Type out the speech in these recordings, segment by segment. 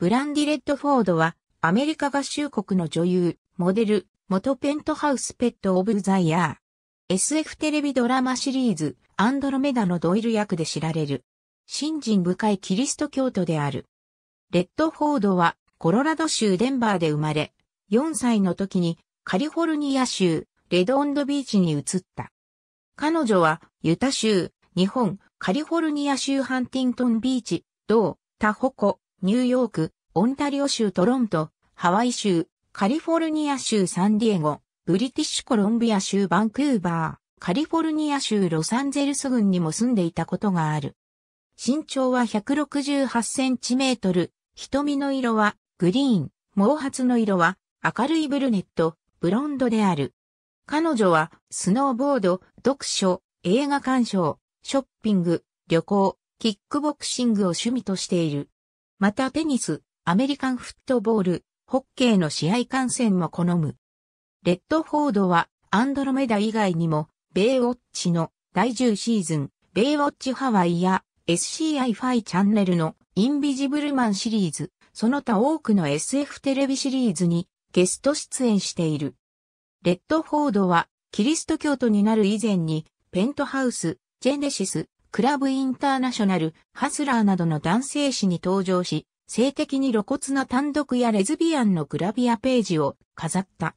ブランディ・レッドフォードは、アメリカ合衆国の女優、モデル、元ペントハウスペット・オブ・ザ・イヤー。SF テレビドラマシリーズ、アンドロメダのドイル役で知られる。信心深いキリスト教徒である。レッドフォードは、コロラド州デンバーで生まれ、4歳の時にカリフォルニア州レドオンドビーチに移った。彼女はユタ州、日本、カリフォルニア州ハンティントンビーチ、同タホコ、ニューヨーク、オンタリオ州トロント、ハワイ州、カリフォルニア州サンディエゴ、ブリティッシュコロンビア州バンクーバー、カリフォルニア州ロサンゼルス郡にも住んでいたことがある。身長は168センチメートル、瞳の色はグリーン、毛髪の色は明るいブルネット、ブロンドである。彼女はスノーボード、読書、映画鑑賞、ショッピング、旅行、キックボクシングを趣味としている。またテニス、アメリカンフットボール、ホッケーの試合観戦も好む。レッドフォードはアンドロメダ以外にも、ベイウォッチの第10シーズン、ベイウォッチハワイや SCI ファイチャンネルのインビジブルマンシリーズ、その他多くの SF テレビシリーズにゲスト出演している。レッドフォードはキリスト教徒になる以前にペントハウス、ジェネシス、クラブインターナショナル、ハスラーなどの男性誌に登場し、性的に露骨な単独やレズビアンのグラビアページを飾った。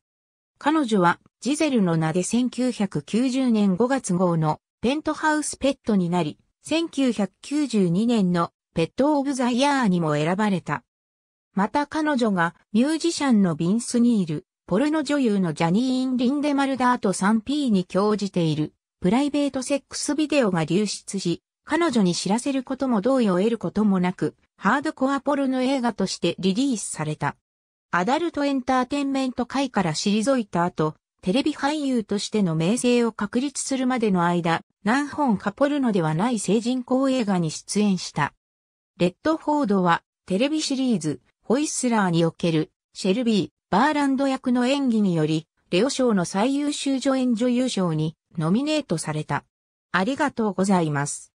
彼女はジゼルの名で1990年5月号のペントハウスペットになり、1992年のペットオブザイヤーにも選ばれた。また彼女がミュージシャンのビンスニール、ポルノ女優のジャニーン・リンデマルダーと 3P に興じているプライベートセックスビデオが流出し、彼女に知らせることも同意を得ることもなく、ハードコアポルノ映画としてリリースされた。アダルトエンターテインメント界から退いた後、テレビ俳優としての名声を確立するまでの間、何本かポルノではない成人公映画に出演した。レッドフォードは、テレビシリーズ、ホイスラーにおける、シェルビー、バーランド役の演技により、レオ賞の最優秀助演女優賞にノミネートされた。ありがとうございます。